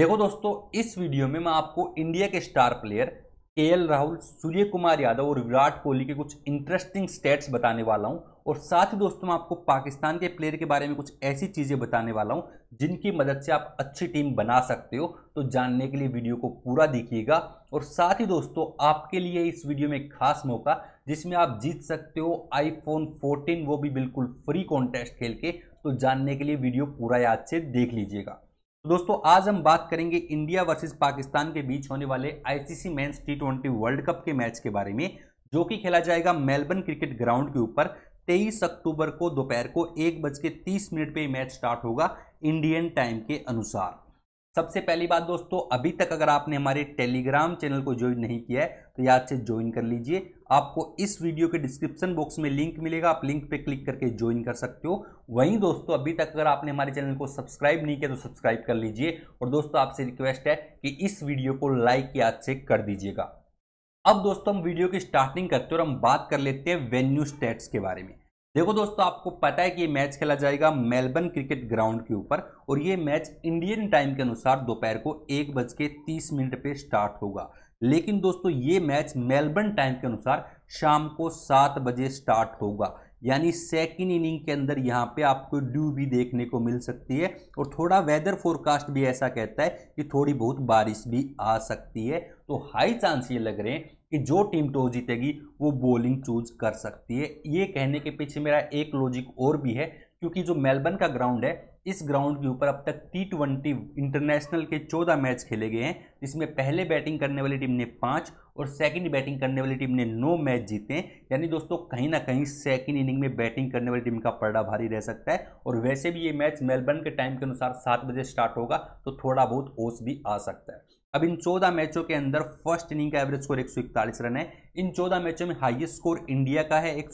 देखो दोस्तों इस वीडियो में मैं आपको इंडिया के star player K L Rahul Surya Kumar Yadav और विराट कोहली के कुछ इंटरेस्टिंग स्टेट्स बताने वाला हूं और साथ ही दोस्तों मैं आपको पाकिस्तान के प्लेयर के बारे में कुछ ऐसी चीज़ें बताने वाला हूं जिनकी मदद से आप अच्छी टीम बना सकते हो तो जानने के लिए वीडियो को पूरा देखिएगा और साथ ही दोस्तों आपके लिए इस वीडियो में एक खास मौका जिसमें आप जीत सकते हो आईफोन फोर्टीन वो भी बिल्कुल फ्री कॉन्टेस्ट खेल के तो जानने के लिए वीडियो पूरा याद से देख लीजिएगा दोस्तों आज हम बात करेंगे इंडिया वर्सेस पाकिस्तान के बीच होने वाले ICC men's T twenty world cup के मैच के बारे में जो कि खेला जाएगा मेलबर्न क्रिकेट ग्राउंड के ऊपर 23 अक्टूबर को दोपहर को एक बज के तीस मिनट पर मैच स्टार्ट होगा इंडियन टाइम के अनुसार सबसे पहली बात दोस्तों अभी तक अगर आपने हमारे टेलीग्राम चैनल को ज्वाइन नहीं किया है तो याद से ज्वाइन कर लीजिए आपको इस वीडियो के डिस्क्रिप्शन बॉक्स में लिंक मिलेगा आप लिंक पे क्लिक करके ज्वाइन कर सकते हो वहीं दोस्तों अभी तक अगर आपने हमारे चैनल को सब्सक्राइब नहीं किया तो सब्सक्राइब कर लीजिए और दोस्तों आपसे रिक्वेस्ट है कि इस वीडियो को लाइक याद से कर दीजिएगा अब दोस्तों हम वीडियो की स्टार्टिंग करते हैं और हम बात कर लेते हैं वेन्यू स्टेट्स के बारे में देखो दोस्तों आपको पता है कि ये मैच खेला जाएगा मेलबर्न क्रिकेट ग्राउंड के ऊपर और ये मैच इंडियन टाइम के अनुसार दोपहर को एक बज के तीस मिनट पे स्टार्ट होगा लेकिन दोस्तों ये मैच मेलबर्न टाइम के अनुसार शाम को सात बजे स्टार्ट होगा यानी सेकेंड इनिंग के अंदर यहाँ पे आपको ड्यू भी देखने को मिल सकती है और थोड़ा वेदर फोरकास्ट भी ऐसा कहता है कि थोड़ी बहुत बारिश भी आ सकती है तो हाई चांस ये लग रहे हैं कि जो टीम टॉस जीतेगी वो बॉलिंग चूज कर सकती है ये कहने के पीछे मेरा एक लॉजिक और भी है क्योंकि जो मेलबर्न का ग्राउंड है इस ग्राउंड के ऊपर अब तक टी ट्वेंटी इंटरनेशनल के चौदह मैच खेले गए हैं जिसमें पहले बैटिंग करने वाली टीम ने पाँच और सेकंड बैटिंग करने वाली टीम ने नौ मैच जीते हैं यानी दोस्तों कहीं ना कहीं सेकंड इनिंग में बैटिंग करने वाली टीम का पलड़ा भारी रह सकता है और वैसे भी ये मैच मेलबर्न के टाइम के अनुसार सात बजे स्टार्ट होगा तो थोड़ा बहुत ओस भी आ सकता है अब इन चौदह मैचों के अंदर फर्स्ट इनिंग का एवरेज स्कोर एक रन है इन चौदह मैचों में हाईएस्ट स्कोर इंडिया का है एक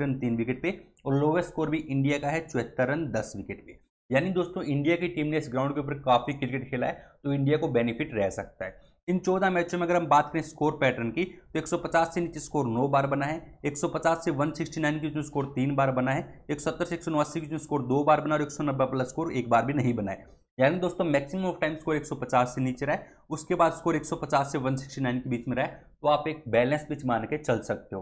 रन तीन विकेट पे और लोवेस्ट स्कोर भी इंडिया का है चौहत्तर रन दस विकेट पे यानी दोस्तों इंडिया की टीम ने इस ग्राउंड के ऊपर काफ़ी क्रिकेट खेला है तो इंडिया को बेनिफिट रह सकता है इन चौदह मैचों में अगर हम बात करें स्कोर पैटर्न की तो 150 से नीचे स्कोर नौ बार बना है 150 से 169 नाइन की जो स्कोर तीन बार बना है 170 से एक सौ नवासी की जो स्कोर दो बार बना और 190 प्लस स्कोर एक बार भी नहीं बना है यानी दोस्तों मैक्सिमम ऑफ टाइम स्कोर 150 से नीचे रहा है उसके बाद स्कोर 150 से 169 के बीच में रहा है तो आप एक बैलेंस पिच मान के चल सकते हो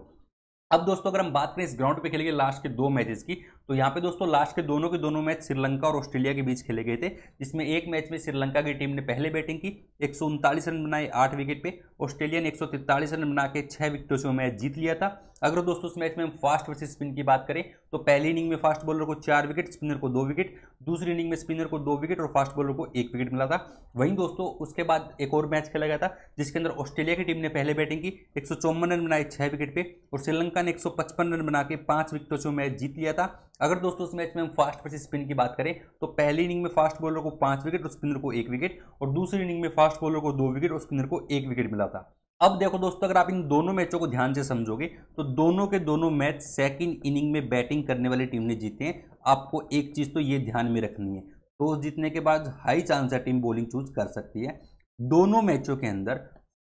अब दोस्तों अगर हम बात करें इस ग्राउंड पे खेले गए लास्ट के दो मैचेस की तो यहाँ पे दोस्तों लास्ट के दोनों के दोनों मैच श्रीलंका और ऑस्ट्रेलिया के बीच खेले गए थे जिसमें एक मैच में श्रीलंका की टीम ने पहले बैटिंग की एक रन बनाए आठ विकेट पे ऑस्ट्रेलिया ने एक रन बना के छह विकेटों से मैच जीत लिया था अगर दोस्तों इस मैच में हम फास्ट वर्सेस स्पिन की बात करें तो पहली इनिंग में फास्ट बॉलर को चार विकेट स्पिनर को दो विकेट दूसरी इनिंग में स्पिनर को दो विकेट और फास्ट बॉलर को एक विकेट मिला था वहीं दोस्तों उसके बाद एक और मैच खेला गया था जिसके अंदर ऑस्ट्रेलिया की टीम ने पहले बैटिंग की एक रन बनाए छः विकेट पर और श्रीलंका ने एक रन बना के पाँच विकेटों से मैच जीत लिया था अगर दोस्तों इस मैच में हम फास्ट वर्सेज स्पिन की बात करें तो पहली इनिंग में फास्ट बॉलर को पाँच विकेट और स्पिनर को एक विकेट और दूसरी इनिंग में फास्ट बॉलर को दो विकेट और स्पिनर को एक विकेट मिला था अब देखो दोस्तों अगर आप इन दोनों मैचों को ध्यान से समझोगे तो दोनों के दोनों मैच सेकंड इनिंग में बैटिंग करने वाली टीम ने जीते हैं आपको एक चीज़ तो ये ध्यान में रखनी है टॉस तो जीतने के बाद हाई चांस है टीम बॉलिंग चूज कर सकती है दोनों मैचों के अंदर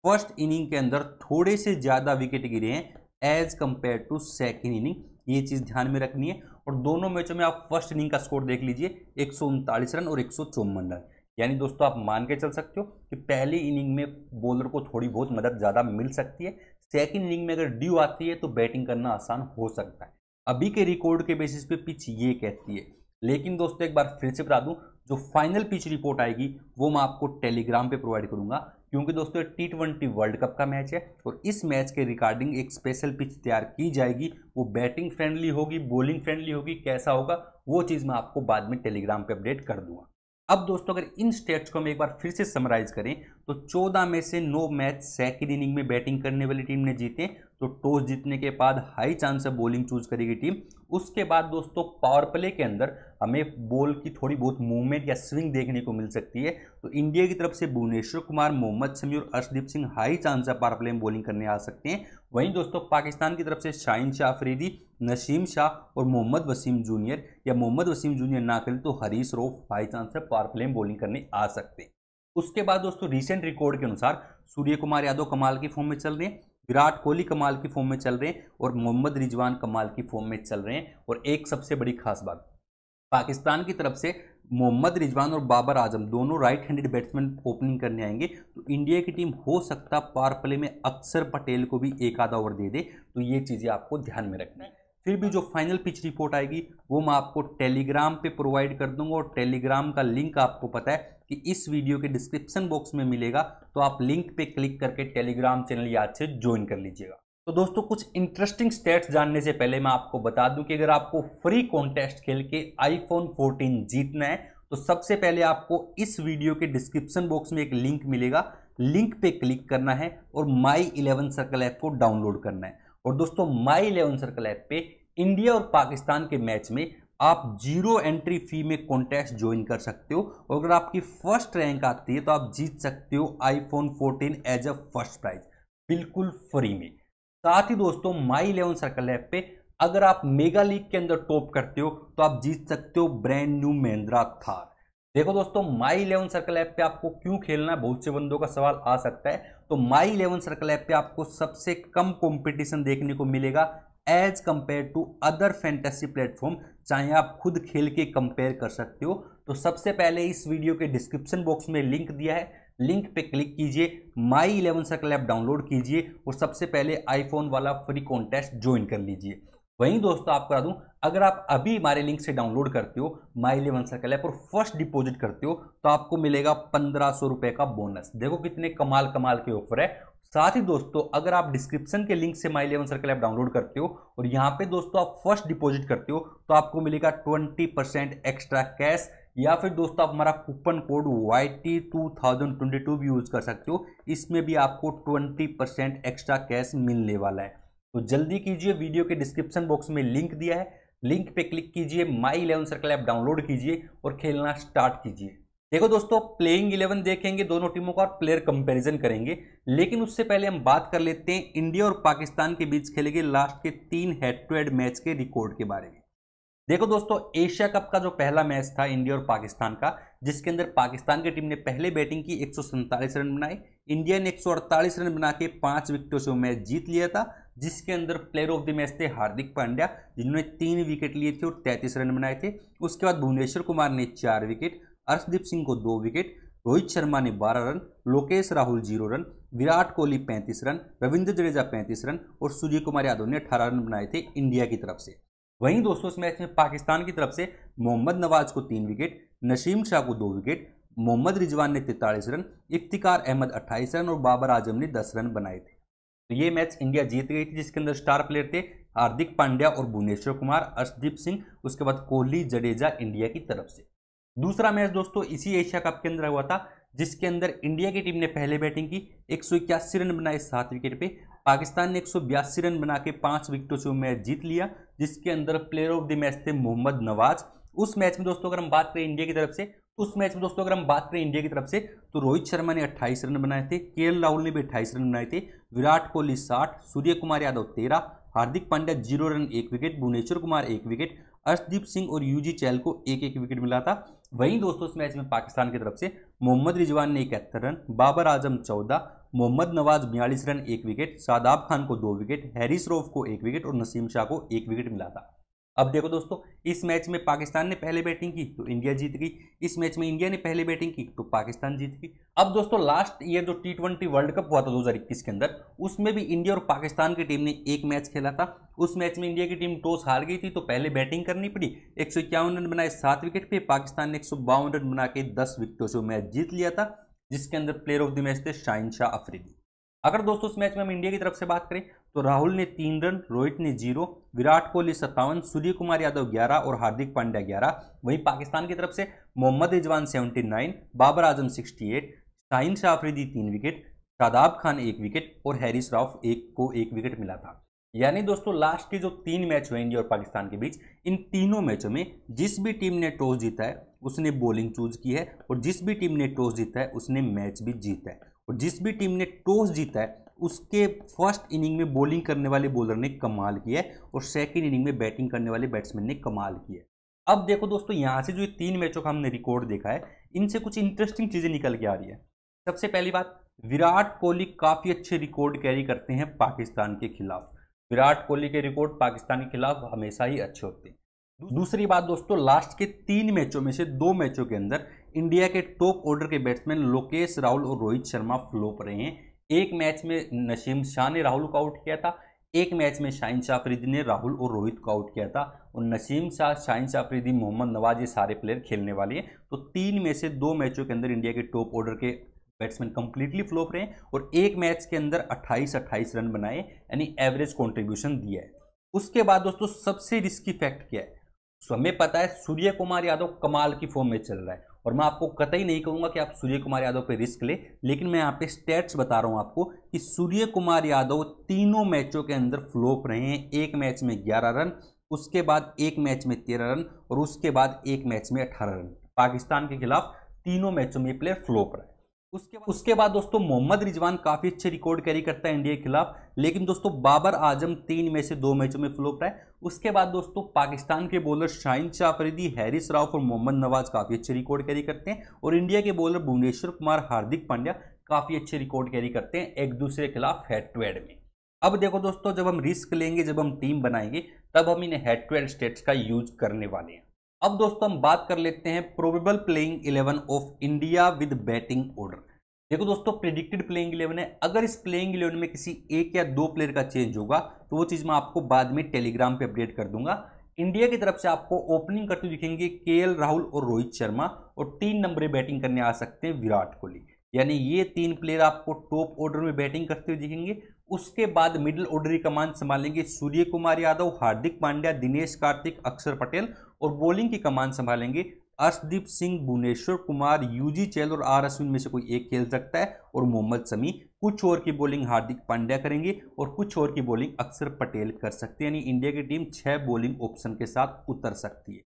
फर्स्ट इनिंग के अंदर थोड़े से ज़्यादा विकेट गिरे हैं as compared to second inning ये चीज़ ध्यान में रखनी है और दोनों मैचों में आप फर्स्ट इनिंग का स्कोर देख लीजिए एक रन और एक रन यानी दोस्तों आप मान के चल सकते हो कि पहली इनिंग में बॉलर को थोड़ी बहुत मदद ज़्यादा मिल सकती है सेकेंड इनिंग में अगर ड्यू आती है तो बैटिंग करना आसान हो सकता है अभी के रिकॉर्ड के बेसिस पे पिच ये कहती है लेकिन दोस्तों एक बार फिर से बता दूं जो फाइनल पिच रिपोर्ट आएगी वो मैं आपको टेलीग्राम पर प्रोवाइड करूँगा क्योंकि दोस्तों टी ट्वेंटी वर्ल्ड कप का मैच है और इस मैच के रिकॉर्डिंग एक स्पेशल पिच तैयार की जाएगी वो बैटिंग फ्रेंडली होगी बॉलिंग फ्रेंडली होगी कैसा होगा वो चीज़ मैं आपको बाद में टेलीग्राम पर अपडेट कर दूंगा अब दोस्तों अगर इन स्टेट्स को हम एक बार फिर से समराइज करें तो 14 में से 9 मैच सेकेंड इनिंग में बैटिंग करने वाली टीम ने जीते तो टॉस जीतने के बाद हाई चांस है बॉलिंग चूज करेगी टीम उसके बाद दोस्तों पावर प्ले के अंदर हमें बॉल की थोड़ी बहुत मूवमेंट या स्विंग देखने को मिल सकती है तो इंडिया की तरफ से भुवनेश्वर कुमार मोहम्मद शमी और अर्शदीप सिंह हाई चांस है पावर प्ले में बॉलिंग करने आ सकते हैं वहीं दोस्तों पाकिस्तान की तरफ से शाहिन शाह अफरीदी नसीम शाह और मोहम्मद वसीम जूनियर या मोहम्मद वसीम जूनियर ना करें तो हरीश रोफ हाई चांस है पावर प्ले में बॉलिंग करने आ सकते हैं उसके बाद दोस्तों रिसेंट रिकॉर्ड के अनुसार सूर्य कुमार यादव कमाल की फॉर्म में चल रहे हैं विराट कोहली कमाल की फॉर्म में चल रहे हैं और मोहम्मद रिजवान कमाल की फॉर्म में चल रहे हैं और एक सबसे बड़ी खास बात पाकिस्तान की तरफ से मोहम्मद रिजवान और बाबर आजम दोनों राइट हैंडेड बैट्समैन ओपनिंग करने आएंगे तो इंडिया की टीम हो सकता पार प्ले में अक्सर पटेल को भी एक आधा ओवर दे दे तो ये चीज़ें आपको ध्यान में रखना है फिर भी जो फाइनल पिच रिपोर्ट आएगी वो मैं आपको टेलीग्राम पे प्रोवाइड कर दूंगा और टेलीग्राम का लिंक आपको पता है कि इस वीडियो के डिस्क्रिप्शन बॉक्स में मिलेगा तो आप लिंक पे क्लिक करके टेलीग्राम चैनल याद से ज्वाइन कर लीजिएगा तो दोस्तों कुछ इंटरेस्टिंग स्टेट्स जानने से पहले मैं आपको बता दूं कि अगर आपको फ्री कॉन्टेस्ट खेल के आईफोन फोर्टीन जीतना है तो सबसे पहले आपको इस वीडियो के डिस्क्रिप्शन बॉक्स में एक लिंक मिलेगा लिंक पे क्लिक करना है और माई इलेवन सर्कल ऐप को डाउनलोड करना है और दोस्तों माई इलेवन सर्कल ऐप पे इंडिया और पाकिस्तान के मैच में आप जीरो एंट्री फी में कॉन्टेस्ट ज्वाइन कर सकते हो और अगर आपकी फर्स्ट रैंक आती है तो आप जीत सकते हो iPhone 14 as a first prize बिल्कुल फ्री में साथ ही दोस्तों माई इलेवन सर्कल ऐप पे अगर आप मेगा लीग के अंदर टॉप करते हो तो आप जीत सकते हो ब्रांड न्यू महिंद्रा थार देखो दोस्तों माई इलेवन सर्कल ऐप पे आपको क्यों खेलना है बहुत से बंदों का सवाल आ सकता है तो माई इलेवन सर्कल ऐप पे आपको सबसे कम कंपटीशन देखने को मिलेगा as compare to other fantasy platform चाहे आप खुद खेल के कंपेयर कर सकते हो तो सबसे पहले इस वीडियो के डिस्क्रिप्शन बॉक्स में लिंक दिया है लिंक पे क्लिक कीजिए My Eleven Circle app download कीजिए और सबसे पहले आईफोन वाला फ्री कॉन्टेस्ट ज्वाइन कर लीजिए वहीं दोस्तों आपको बता दूं अगर आप अभी हमारे लिंक से डाउनलोड करते हो माई इलेवन सर्कल ऐप और फर्स्ट डिपॉजिट करते हो तो आपको मिलेगा पंद्रह सौ रुपये का बोनस देखो कितने कमाल कमाल के ऑफर है साथ ही दोस्तों अगर आप डिस्क्रिप्शन के लिंक से My Eleven Circle app download करते हो और यहाँ पे दोस्तों आप फर्स्ट डिपॉजिट करते हो तो आपको मिलेगा ट्वेंटी परसेंट एक्स्ट्रा कैश या फिर दोस्तों आप हमारा coupon code Y T two thousand twenty two भी यूज़ कर सकते हो इसमें भी आपको ट्वेंटी परसेंट एक्स्ट्रा कैश मिलने वाला है तो जल्दी कीजिए वीडियो के डिस्क्रिप्शन बॉक्स में लिंक दिया है लिंक पे क्लिक कीजिए My Eleven Circle app download कीजिए और खेलना स्टार्ट कीजिए देखो दोस्तों प्लेइंग इलेवन देखेंगे दोनों टीमों का और प्लेयर कंपैरिजन करेंगे लेकिन उससे पहले हम बात कर लेते हैं इंडिया और पाकिस्तान के बीच खेले गए लास्ट के तीन हेड टू हेड मैच के रिकॉर्ड के बारे में देखो दोस्तों एशिया कप का जो पहला मैच था इंडिया और पाकिस्तान का जिसके अंदर पाकिस्तान की टीम ने पहले बैटिंग की एक रन बनाए इंडिया ने एक रन बना के पांच विकेटों से मैच जीत लिया था जिसके अंदर प्लेयर ऑफ द मैच थे हार्दिक पांड्या जिन्होंने तीन विकेट लिए थे और तैंतीस रन बनाए थे उसके बाद भुवनेश्वर कुमार ने चार विकेट अर्शदीप सिंह को दो विकेट रोहित शर्मा ने 12 run Lokesh Rahul zero run Virat Kohli 35 run Ravindra Jadeja 35 run और सूर्य कुमार यादव ने 18 रन बनाए थे इंडिया की तरफ से वहीं दोस्तों इस मैच में पाकिस्तान की तरफ से मोहम्मद नवाज को तीन विकेट नसीम शाह को दो विकेट मोहम्मद रिजवान ने तैतालीस रन इफ्तिकार अहमद अट्ठाईस रन और बाबर आजम ने दस रन बनाए थे तो ये मैच इंडिया जीत गई थी जिसके अंदर स्टार प्लेयर थे हार्दिक पांड्या और भुवनेश्वर कुमार अर्शदीप सिंह उसके बाद कोहली जडेजा इंडिया की तरफ से दूसरा मैच दोस्तों इसी एशिया कप के अंदर हुआ था जिसके अंदर इंडिया की टीम ने पहले बैटिंग की एक रन बनाए सात विकेट पे पाकिस्तान ने एक रन बना के पांच विकेटों से मैच जीत लिया जिसके अंदर प्लेयर ऑफ द मैच थे मोहम्मद नवाज उस मैच में दोस्तों अगर हम बात करें इंडिया की तरफ से उस मैच में दोस्तों अगर हम बात करें इंडिया की तरफ से तो रोहित शर्मा ने 28 रन बनाए थे के राहुल ने भी 28 रन बनाए थे विराट कोहली 60 सूर्य कुमार यादव 13 हार्दिक पांड्या जीरो रन एक विकेट भुवनेश्वर कुमार एक विकेट अर्शदीप सिंह और यूजी चैल को एक एक विकेट मिला था वहीं दोस्तों इस मैच में पाकिस्तान की तरफ से मोहम्मद रिजवान ने इकहत्तर रन बाबर आजम चौदह मोहम्मद नवाज बयालीस रन एक विकेट शादाब खान को दो विकेट हैरिस रोफ को एक विकेट और नसीम शाह को एक विकेट मिला था अब देखो दोस्तों इस मैच में पाकिस्तान ने पहले बैटिंग की तो इंडिया जीत गई इस मैच में इंडिया ने पहले बैटिंग की तो पाकिस्तान जीत गई अब दोस्तों लास्ट ईयर जो टी ट्वेंटी वर्ल्ड कप हुआ था 2021 के अंदर उसमें भी इंडिया और पाकिस्तान की टीम ने एक मैच खेला था उस मैच में इंडिया की टीम टॉस हार गई थी तो पहले बैटिंग करनी पड़ी एक रन बनाए सात विकेट पर पाकिस्तान ने एक रन बना के दस विकेटों से मैच जीत लिया था जिसके अंदर प्लेयर ऑफ द मैच थे शाहिन शाह अफरीदी अगर दोस्तों इस मैच में हम इंडिया की तरफ से बात करें तो राहुल ने तीन रन रोहित ने जीरो विराट कोहली सत्तावन सूर्य कुमार यादव ग्यारह और हार्दिक पांड्या ग्यारह वहीं पाकिस्तान की तरफ से Mohammad Rizwan seventy nine Babar Azam sixty eight Shaheen Shah Afridi तीन विकेट शादाब खान एक विकेट और हैरिस राउफ एक को एक विकेट मिला था यानी दोस्तों लास्ट के जो तीन मैच हुए इंडिया और पाकिस्तान के बीच इन तीनों मैचों में जिस भी टीम ने टॉस जीता है उसने बॉलिंग चूज की है और जिस भी टीम ने टॉस जीता है उसने मैच भी जीता है और जिस भी टीम ने टॉस जीता है उसके फर्स्ट इनिंग में बॉलिंग करने वाले बॉलर ने कमाल किया है और सेकेंड इनिंग में बैटिंग करने वाले बैट्समैन ने कमाल किया है अब देखो दोस्तों यहाँ से जो तीन मैचों का हमने रिकॉर्ड देखा है इनसे कुछ इंटरेस्टिंग चीज़ें निकल के आ रही है सबसे पहली बात विराट कोहली काफ़ी अच्छे रिकॉर्ड कैरी करते हैं पाकिस्तान के खिलाफ विराट कोहली के रिकॉर्ड पाकिस्तान के खिलाफ हमेशा ही अच्छे होते हैं दूसरी बात दोस्तों लास्ट के तीन मैचों में से दो मैचों के अंदर इंडिया के टॉप ऑर्डर के बैट्समैन लोकेश राहुल और रोहित शर्मा फ्लोप रहे हैं एक मैच में नसीम शाह ने राहुल को आउट किया था एक मैच में शाहिन शाफरीदी ने राहुल और रोहित को आउट किया था और नसीम शाह शाहिन शाफरीदी मोहम्मद नवाज ये सारे प्लेयर खेलने वाले हैं तो तीन में से दो मैचों के अंदर इंडिया के टॉप ऑर्डर के बैट्समैन कंप्लीटली फ्लोप रहे और एक मैच के अंदर 28 28 रन बनाए यानी एवरेज कॉन्ट्रीब्यूशन दिया है उसके बाद दोस्तों सबसे रिस्की फैक्ट क्या है तो हमें पता है सूर्य कुमार यादव कमाल की फॉर्म में चल रहा है और मैं आपको कतई नहीं कहूँगा कि आप सूर्य कुमार यादव पे रिस्क ले, लेकिन मैं यहाँ पे स्टेट्स बता रहा हूँ आपको कि सूर्य कुमार यादव तीनों मैचों के अंदर फ्लोप रहे हैं एक मैच में ग्यारह रन उसके बाद एक मैच में तेरह रन और उसके बाद एक मैच में अठारह रन पाकिस्तान के खिलाफ तीनों मैचों में प्लेयर फ्लोप रहे उसके बाद उसके बाद दोस्तों मोहम्मद रिजवान काफ़ी अच्छे रिकॉर्ड कैरी करता है इंडिया के खिलाफ लेकिन दोस्तों बाबर आजम तीन में से दो मैचों में फ्लोप रहा है उसके बाद दोस्तों पाकिस्तान के बॉलर शाहिन शाहफरीदी हैरिस राव और मोहम्मद नवाज काफ़ी अच्छे रिकॉर्ड कैरी करते हैं और इंडिया के बॉलर भुवनेश्वर कुमार हार्दिक पांड्या काफ़ी अच्छे रिकॉर्ड कैरी करते हैं एक दूसरे के खिलाफ हेड टू हेड में अब देखो दोस्तों जब हम रिस्क लेंगे जब हम टीम बनाएंगे तब हम इन हेड टू हेड स्टेट्स का यूज करने वाले हैं अब दोस्तों हम बात कर लेते हैं probable playing eleven of India with batting order देखो दोस्तों प्रिडिक्टेड प्लेइंग इलेवन है अगर इस प्लेइंग इलेवन में किसी एक या दो प्लेयर का चेंज होगा तो वो चीज़ मैं आपको बाद में टेलीग्राम पे अपडेट कर दूंगा इंडिया की तरफ से आपको ओपनिंग करते दिखेंगे के राहुल और रोहित शर्मा और तीन नंबर बैटिंग करने आ सकते हैं विराट कोहली यानी ये तीन प्लेयर आपको टॉप ऑर्डर में बैटिंग करते हुए दिखेंगे उसके बाद मिडिल ऑर्डर की कमान संभालेंगे सूर्य कुमार यादव हार्दिक पांड्या दिनेश कार्तिक अक्षर पटेल और बॉलिंग की कमान संभालेंगे अर्शदीप सिंह भुवनेश्वर कुमार यूजी चैल और आर अश्विन में से कोई एक खेल सकता है और मोहम्मद समी कुछ और की बॉलिंग हार्दिक पांड्या करेंगे और कुछ और की बॉलिंग अक्षर पटेल कर सकते हैं यानी इंडिया की टीम छह बॉलिंग ऑप्शन के साथ उतर सकती है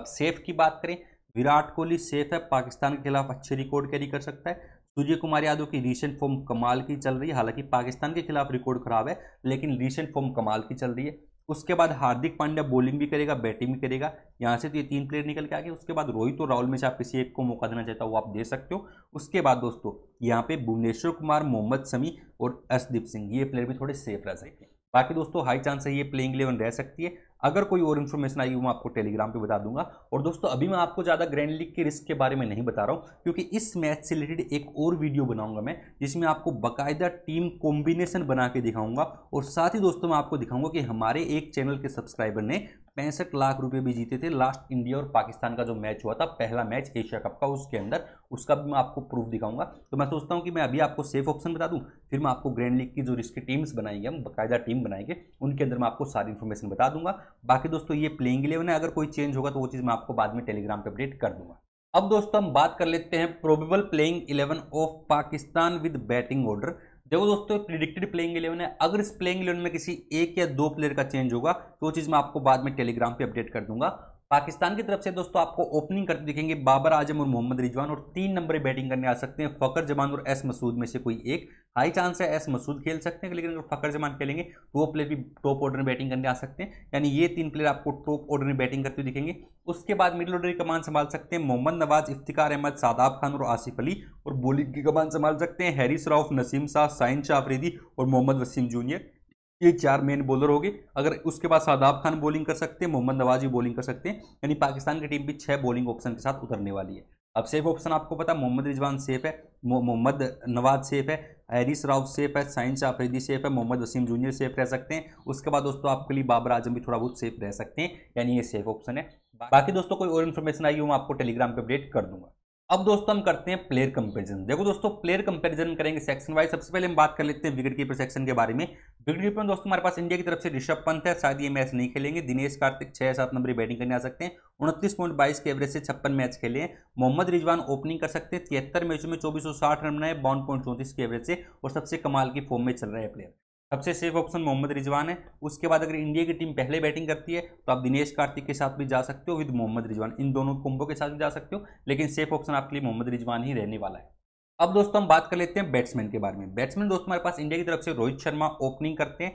अब सेफ की बात करें विराट कोहली सेफ है पाकिस्तान के खिलाफ अच्छे रिकॉर्ड कैरी कर सकता है सूर्य कुमार यादव की रीसेंट फॉर्म कमाल की चल रही है हालांकि पाकिस्तान के खिलाफ रिकॉर्ड खराब है लेकिन रीसेंट फॉर्म कमाल की चल रही है उसके बाद हार्दिक पांड्या बॉलिंग भी करेगा बैटिंग भी करेगा यहाँ से तो ये तीन प्लेयर निकल के आ गए उसके बाद रोहित और राहुल में से आप किसी एक को मौका देना चाहता हो आप दे सकते हो उसके बाद दोस्तों यहाँ पे भुवनेश्वर कुमार मोहम्मद समी और अर्शदीप सिंह ये प्लेयर भी थोड़े सेफ रह सकते हैं बाकी दोस्तों हाई चांस है ये प्लेइंग इलेवन रह सकती है अगर कोई और इन्फॉर्मेशन आई हो मैं आपको टेलीग्राम पे बता दूंगा और दोस्तों अभी मैं आपको ज़्यादा ग्रैंड लीग के रिस्क के बारे में नहीं बता रहा हूँ क्योंकि इस मैच से रिलेटेड एक और वीडियो बनाऊंगा मैं जिसमें आपको बाकायदा टीम कॉम्बिनेशन बना के दिखाऊंगा और साथ ही दोस्तों मैं आपको दिखाऊंगा कि हमारे एक चैनल के सब्सक्राइबर ने पैंसठ लाख रुपए भी जीते थे लास्ट इंडिया और पाकिस्तान का जो मैच हुआ था पहला मैच एशिया कप का उसके अंदर उसका भी मैं आपको प्रूफ दिखाऊंगा तो मैं सोचता हूँ कि मैं अभी आपको सेफ ऑप्शन बता दूँ फिर मैं आपको ग्रैंड लीग की जो रिस्की टीम्स बनाएंगे हम बाकायदा टीम बनाएंगे उनके अंदर मैं आपको सारी इन्फॉर्मेशन बता दूंगा बाकी दोस्तों ये प्लेइंग इलेवन है अगर कोई चेंज होगा तो वो चीज़ मैं आपको बाद में टेलीग्राम पर अपडेट कर दूंगा अब दोस्तों हम बात कर लेते हैं probable playing eleven of Pakistan with batting order देखो दोस्तों प्रिडिक्टेड प्लेइंग इलेवन है अगर इस प्लेइंग इलेवन में किसी एक या दो प्लेयर का चेंज होगा तो वो चीज़ मैं आपको बाद में टेलीग्राम पे अपडेट कर दूंगा पाकिस्तान की तरफ से दोस्तों आपको ओपनिंग करते दिखेंगे बाबर आजम और मोहम्मद रिजवान और तीन नंबर बैटिंग करने आ सकते हैं फ़कर जमान और एस मसूद में से कोई एक हाई चांस है एस मसूद खेल सकते हैं लेकिन अगर फकर जमान खेलेंगे तो वो प्लेयर भी टॉप ऑर्डर में बैटिंग करने आ सकते हैं यानी ये तीन प्लेयर आपको टॉप ऑर्डर में बैटिंग करते हुए दिखेंगे उसके बाद मिडिल ऑर्डर की कमान संभाल सकते हैं मोहम्मद नवाज इफ्तिकार अहमद सादाब खान और आसिफ अली और बॉलिंग की कमान संभाल सकते हैं हैरिस राउफ नसीम शाह साइन शाह अफरीदी और मोहम्मद वसीम जूनियर ये चार मेन बॉलर गए अगर उसके बाद सादाब खान बॉलिंग कर सकते हैं मोहम्मद नवाज भी बॉलिंग कर सकते हैं यानी पाकिस्तान की टीम भी छह बॉलिंग ऑप्शन के साथ उतरने वाली है अब सेफ ऑप्शन आपको पता मोहम्मद रिजवान सेफ है मोहम्मद नवाज सेफ है एरिस राव सेफ है साइंस आफरीदी सेफ है मोहम्मद वसीम जूनियर सेफ रह सकते हैं उसके बाद दोस्तों आपके लिए बाबर आजम भी थोड़ा बहुत सेफ रह सकते हैं यानी ये सेफ ऑप्शन है बाकी दोस्तों कोई और इन्फॉर्मेशन आई हो मैं आपको टेलीग्राम पर अपडेट कर दूंगा अब दोस्तों हम करते हैं प्लेयर कंपैरिजन देखो दोस्तों प्लेयर कंपैरिजन करेंगे सेक्शन वाइज सबसे पहले हम बात कर लेते हैं विकेट कीपर सेक्शन के बारे में विकेट कीपर में दोस्तों हमारे पास इंडिया की तरफ से ऋषभ पंत है शायद ये मैच नहीं खेलेंगे दिनेश कार्तिक छह सात नंबर बैटिंग करने आ सकते हैं उनतीस पॉइंट बाईस के एवरेज से छप्पन मैच खेले हैं मोहम्मद रिजवान ओपनिंग कर सकते हैं तिहत्तर मैचों में चौबीस सौ साठ रन बनाए बावन पॉइंट चौंतीस के एवरेज से और सबसे कमाल की फॉर्म में चल रहे हैं प्लेयर सबसे सेफ ऑप्शन मोहम्मद रिजवान है उसके बाद अगर इंडिया की टीम पहले बैटिंग करती है तो आप दिनेश कार्तिक के साथ भी जा सकते हो विद मोहम्मद रिजवान इन दोनों कुंभों के साथ भी जा सकते हो लेकिन सेफ ऑप्शन आपके लिए मोहम्मद रिजवान ही रहने वाला है अब दोस्तों हम बात कर लेते हैं बैट्समैन के बारे में बैट्समैन दोस्तों हमारे पास इंडिया की तरफ से रोहित शर्मा ओपनिंग करते हैं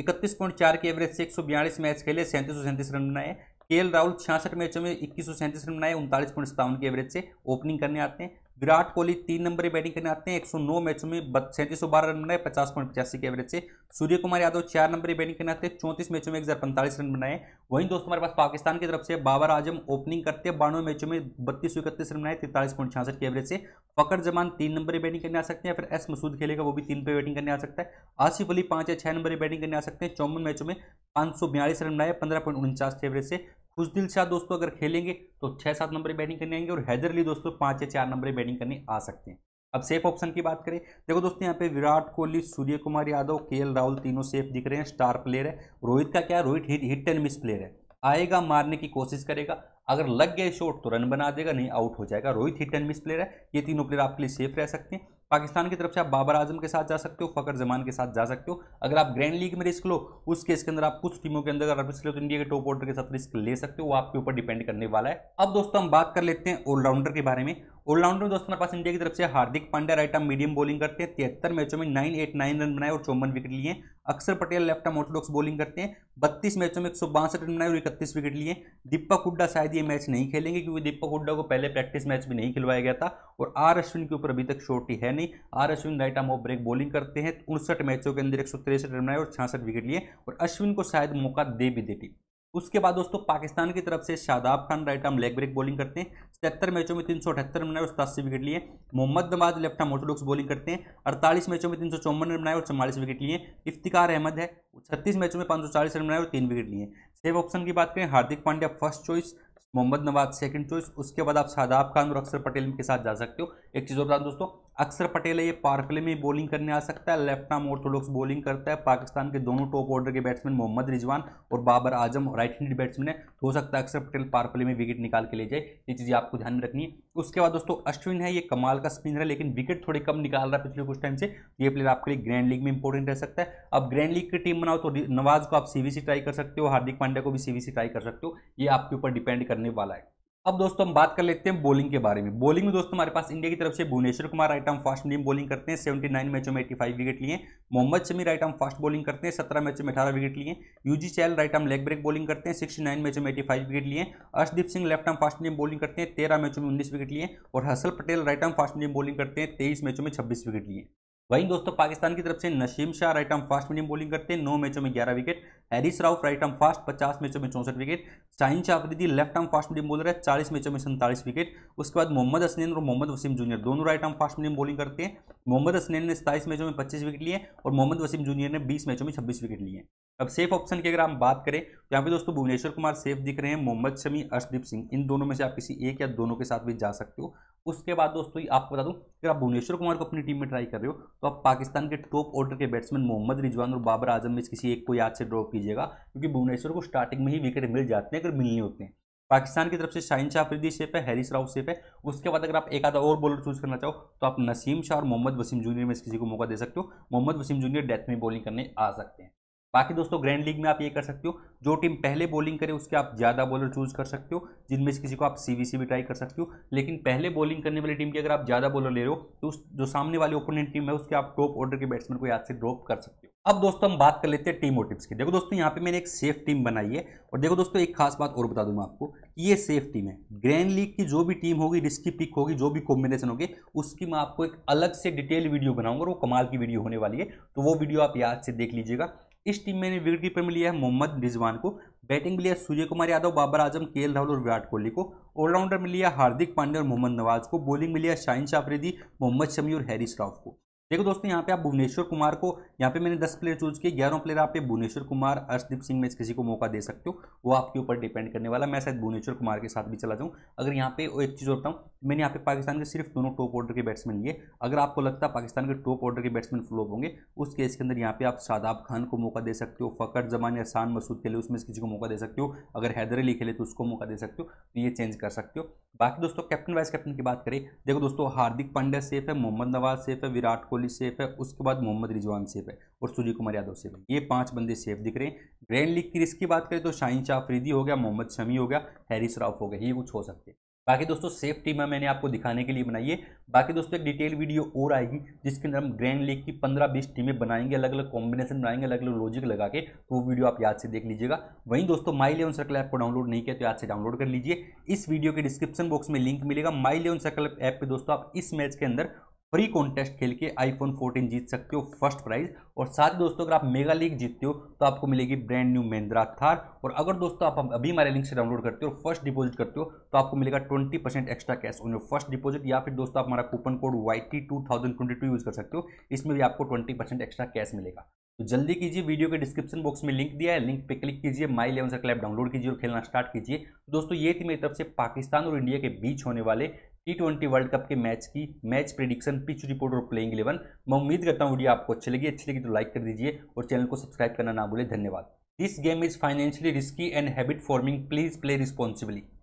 इकतीस पॉइंट चार के एवरेज से एक मैच खेले सैंतीस सौ सैंतीस रन बनाए के राहुल छियासठ मैचों में इक्कीस सौ सैंतीस रन बनाए उनतालीस पॉइंट सत्तावन के एवरेज से ओपनिंग करने आते हैं विराट कोहली तीन नंबर बैटिंग करने आते हैं 109 मैचों में सैंतीस सौ बारह रन बनाए पचास पॉइंट पचासी के एवरेज से सूर्य कुमार यादव चार नंबर बैटिंग करने आते हैं चौंतीस मैचों में एक रन बनाए वहीं दोस्तों हमारे पास पाकिस्तान की तरफ से बाबर आजम ओपनिंग करते हैं बानवे मैचों में बत्तीस सौ इकतीस रन बनाए तिरतालीस पॉइंट छियासठ के एवरेज से फकर जमान तीन नंबर बैटिंग करने आ सकते हैं फिर एस मसूद खेलेगा वो भी तीन पर बैटिंग करने आ सकता है आसिफ अली पांच या छह नंबर बैटिंग करने आ सकते हैं चौवन मैचों में पांच सौ बयालीस रन बनाए पंद्रह पॉइंट उनचास के एवरेज से कुछ दिल शाह दोस्तों अगर खेलेंगे तो छः सात नंबर बैटिंग करने आएंगे और हैदर अली दोस्तों पाँच या चार नंबर बैटिंग करने आ सकते हैं अब सेफ ऑप्शन की बात करें देखो दोस्तों यहाँ पे विराट कोहली सूर्य कुमार यादव के राहुल तीनों सेफ दिख रहे हैं स्टार प्लेयर है रोहित का क्या Rohit hit hit and miss player है आएगा मारने की कोशिश करेगा अगर लग गए शॉट तो रन बना देगा नहीं आउट हो जाएगा Rohit hit and miss player है ये तीनों प्लेयर आपके लिए सेफ रह सकते हैं पाकिस्तान की तरफ से आप बाबर आजम के साथ जा सकते हो फकर जमान के साथ जा सकते हो अगर आप ग्रैंड लीग में रिस्क लो उस केस के अंदर आप कुछ टीमों के अंदर रिस्क लो तो इंडिया के टॉप ऑर्डर के साथ रिस्क ले सकते हो वो आपके ऊपर डिपेंड करने वाला है अब दोस्तों हम बात कर लेते हैं ऑलराउंडर के बारे में ऑलराउंडर दोस्तों पास इंडिया की तरफ से Hardik Pandya right arm medium bowling करते हैं तिहत्तर मैचों में नाइन एट नाइन रन बनाए और चौवन विकेट लिए Axar Patel left arm orthodox bowling करते हैं बत्तीस मैचों में एक रन बनाए और इकतीस विकेट लिए दीपक हुड्डा शायद ये मैच नहीं खेलेंगे क्योंकि दीपक हुड्डा को पहले प्रैक्टिस मैच भी नहीं खिलवाया गया था और आर अश्विन के ऊपर अभी तक शोटी है नहीं R Ashwin right arm off break bowling करते हैं उनसठ मैचों के अंदर एक रन बनाए और छियासठ विकेट लिए और अश्विन को शायद मौका दे भी देती उसके बाद दोस्तों पाकिस्तान की तरफ से Shadab Khan right arm leg break bowling करते हैं सत्तर मैचों में तीन सौ अठहत्तर रन बनाए और सतासी विकेट लिए Mohammad Nawaz left arm orthodox bowling करते हैं अड़तालीस मैचों में तीन सौ चौवन रन बनाए और चौवालीस विकेट लिए इफ्तिकार अहमद है छत्तीस मैचों में पाँच सौ चालीस रन बनाए और तीन विकेट लिए सेव ऑप्शन की बात करें Hardik Pandya first choice Mohammad Nawaz second choice उसके बाद आप शादाब खान और अक्षर पटेल के साथ जा सकते हो एक चीज़ और बता दोस्तों अक्षर पटेल है ये पावर प्ले में बॉलिंग करने आ सकता है लेफ्ट आर्म ऑर्थोडॉक्स बॉलिंग करता है पाकिस्तान के दोनों टॉप ऑर्डर के बैट्समैन मोहम्मद रिजवान और Babar Azam right hand batsman है तो हो सकता है अक्षर पटेल पावर प्ले में विकेट निकाल के ले जाए ये चीज़ें आपको ध्यान में रखनी है उसके बाद दोस्तों अश्विन है ये कमाल का स्पिनर है लेकिन विकेट थोड़े कम निकाल रहा है पिछले कुछ टाइम से ये प्लेयर आपके लिए ग्रैंड लीग में इंपॉर्टेंट रह सकता है अब ग्रैंड लीग की टीम बनाओ तो नवाज को आप सी ट्राई कर सकते हो हार्दिक पांड्या को भी सीवीसी ट्राई कर सकते हो ये आपके ऊपर डिपेंड करने वाला है अब दोस्तों हम बात कर लेते हैं बॉलिंग के बारे में बॉलिंग में दोस्तों हमारे पास इंडिया की तरफ से Bhuvneshwar Kumar right arm fast medium bowling करते हैं 79 मैचों में 85 विकेट लिए Mohammad Shami right arm fast bowling करते हैं 17 मैचों में अठारह विकेट लिए Yuzi Chahal right arm leg break bowling करते हैं 69 मैचों में फाइव विकेट लिए Arshdeep Singh left arm fast medium bowling करते हैं तेरह मैचों में उन्नीस विकेट लिए और Harshal Patel right arm fast medium bowling करते हैं तेईस मैचों में छब्बीस विकेट लिए वहीं दोस्तों पाकिस्तान की तरफ से Naseem Shah right arm fast medium bowling करते हैं नौ मैचों में ग्यारह wicket Haris Rauf right arm fast पचास मैचों में चौसठ wicket Shaheen Shah Afridi left arm fast medium bowler है चालीस मैचों में सैंतालीस विकेट उसके बाद मोहम्मद असनैन और मोहम्मद वसीम जूनियर दोनों right arm fast medium bowling करते हैं मोहम्मद असनैन ने सताईस मैचों में पच्चीस विकेट लिए और मोहम्मद वसीम जूनियर ने बीस मैचों में छब्बीस विकेट लिए अब सेफ ऑप्शन की अगर हम बात करें तो यहाँ पे दोस्तों भुवनेश्वर कुमार सेफ दिख रहे हैं मोहम्मद शमी अर्शदीप सिंह इन दोनों में से आप किसी एक या दोनों के साथ भी जा सकते हो उसके बाद दोस्तों आपको बता दूं अगर आप भुवनेश्वर कुमार को अपनी टीम में ट्राई कर रहे हो तो आप पाकिस्तान के टॉप ऑर्डर के बैट्समैन मोहम्मद रिजवान और बाबर आजम में किसी एक को याद से ड्रॉप कीजिएगा क्योंकि भुवनेश्वर को स्टार्टिंग में ही विकेट मिल जाते हैं अगर मिलने होते हैं पाकिस्तान की तरफ से शाहिन शाह अफरीदी सेफ है हैरिस राउफ सेफ है उसके बाद अगर आप एक आधा और बॉलर चूज करना चाहो तो आप नसीम शाह और मोहम्मद वसीम जूनियर में किसी को मौका दे सकते हो मोहम्मद वसीम जूनियर डेथ में बॉलिंग करने आ सकते हैं बाकी दोस्तों ग्रैंड लीग में आप ये कर सकते हो जो टीम पहले बॉलिंग करे उसके आप ज़्यादा बॉलर चूज कर सकते हो जिनमें से किसी को आप सीवीसी भी ट्राई कर सकते हो लेकिन पहले बॉलिंग करने वाली टीम की अगर आप ज़्यादा बॉलर ले रहे हो तो उस जो सामने वाली ओपोनेंट टीम है उसके आप टॉप ऑर्डर के बैट्समैन को याद से ड्रॉप कर सकते हो अब दोस्तों हम बात कर लेते हैं टीम और टिप्स की देखो दोस्तों यहाँ पे मैंने एक सेफ टीम बनाई है और देखो दोस्तों एक खास बात और बता दूँ मैं आपको ये सेफ टीम है ग्रैंड लीग की जो भी टीम होगी रिस्की पिक होगी जो भी कॉम्बिनेशन होगी उसकी मैं आपको एक अलग से डिटेल वीडियो बनाऊंगा और वो कमाल की वीडियो होने वाली है तो वो वीडियो आप याद से देख लीजिएगा इस टीम में विकेट कीपर में लिया है मोहम्मद रिजवान को बैटिंग में लिया सूर्य कुमार यादव बाबर आजम के राहुल और विराट कोहली को ऑलराउंडर में लिया हार्दिक पांडे और मोहम्मद नवाज को बॉलिंग में लिया शाहिन शाफरीदी मोहम्मद शमी और हैरिस श्रॉफ को देखो दोस्तों यहाँ पे आप भुवनेश्वर कुमार को यहाँ पे मैंने दस प्लेयर चूज किए ग्यारह प्लेयर आप भुवनेश्वर कुमार अर्शदीप सिंह में किसी को मौका दे सकते हो वो आपके ऊपर डिपेंड करने वाला मैं शायद भुवनेश्वर कुमार के साथ भी चला जाऊँ अगर यहाँ पे एक चीज़ होता हूँ मैंने यहाँ पे पाकिस्तान के सिर्फ दोनों टॉप ऑर्डर के बैट्समैन लिए अगर आपको लगता है पाकिस्तान के टॉप ऑर्डर के बैट्समैन फ्लोप होंगे उस केस के अंदर यहाँ पे आप शादाब खान को मौका दे सकते हो फ़कर जमान या शान मसूद खेले उसमें किसी को मौका दे सकते हो अगर हैदर अली खेले तो उसको मौका दे सकते हो तो ये चेंज कर सकते हो बाकी दोस्तों कैप्टन वाइस कैप्टन की बात करें देखो दोस्तों हार्दिक पांड्या सेफ है मोहम्मद नवाज सेफ है विराट कोहली कोहली सेफ है उसके बाद मोहम्मद रिजवान सेफ है और सूर्य कुमार यादव सेफ है ये पांच बंदे सेफ दिख रहे हैं ग्रैंड लीग की रिस्क की बात करें तो शाहिन शाह अफरीदी हो गया मोहम्मद शमी हो गया हैरिस राउफ हो गया ये कुछ हो सकते हैं बाकी दोस्तों सेफ टीम है मैंने आपको दिखाने के लिए बनाई है बाकी दोस्तों एक डिटेल वीडियो और आएगी जिसके अंदर हम ग्रैंड लीग की पंद्रह बीस टीमें बनाएंगे अलग अलग कॉम्बिनेशन बनाएंगे अलग अलग लॉजिक लगा के तो वो वीडियो आप याद से देख लीजिएगा वहीं दोस्तों माई लेवन सर्कल ऐप को डाउनलोड नहीं किया तो याद से डाउनलोड कर लीजिए इस वीडियो के डिस्क्रिप्शन बॉक्स में लिंक मिलेगा माई लेवन सर्कल ऐप पर दोस्तों आप इस मैच के अंदर फ्री कॉन्टेस्ट खेल के आईफोन 14 जीत सकते हो फर्स्ट प्राइज और साथ ही दोस्तों अगर आप मेगा लीग जीतते हो तो आपको मिलेगी ब्रांड न्यू महिंद्रा थार और अगर दोस्तों आप अभी हमारे लिंक से डाउनलोड करते हो फर्स्ट डिपॉजिट करते हो तो आपको मिलेगा 20 percent extra cash on your first deposit या फिर दोस्तों आप हमारा coupon code Y T two thousand twenty two use कर सकते हो इसमें भी आपको ट्वेंटी परसेंट एक्स्ट्रा कैश मिलेगा तो जल्दी कीजिए वीडियो के डिस्क्रिप्शन बॉक्स में लिंक दिया है लिंक पे क्लिक कीजिए my eleven circle download कीजिए और खेलना स्टार्ट कीजिए दोस्तों ये थी मेरी तरफ से पाकिस्तान और इंडिया के बीच होने वाले टी ट्वेंटी वर्ल्ड कप के मैच की मैच प्रिडिक्शन पिच रिपोर्ट और प्लेइंग इलेवन मैं उम्मीद करता हूँ वीडियो आपको अच्छी लगी अच्छी लगी तो लाइक कर दीजिए और चैनल को सब्सक्राइब करना ना भूलें धन्यवाद this game is financially risky and habit forming please play responsibly